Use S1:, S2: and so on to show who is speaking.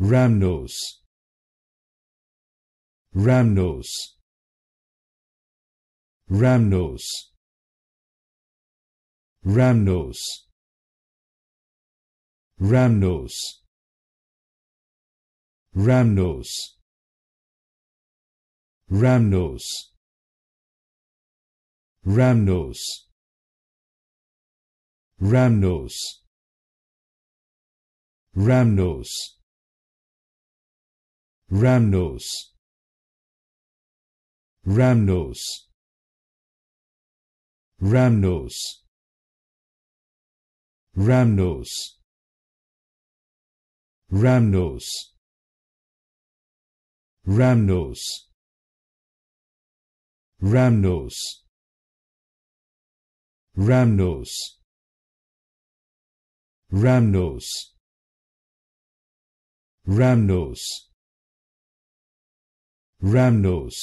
S1: Ramnos Ramnos Ramnos Ramnos Ramnos Ramnos Ramnos Ramnos Ramnos Ramnos Ramnos Ramnos Ramnos Ramnos Ramnos Ramnos Ramnos Ramnos Ramnos Ramnos Ramnos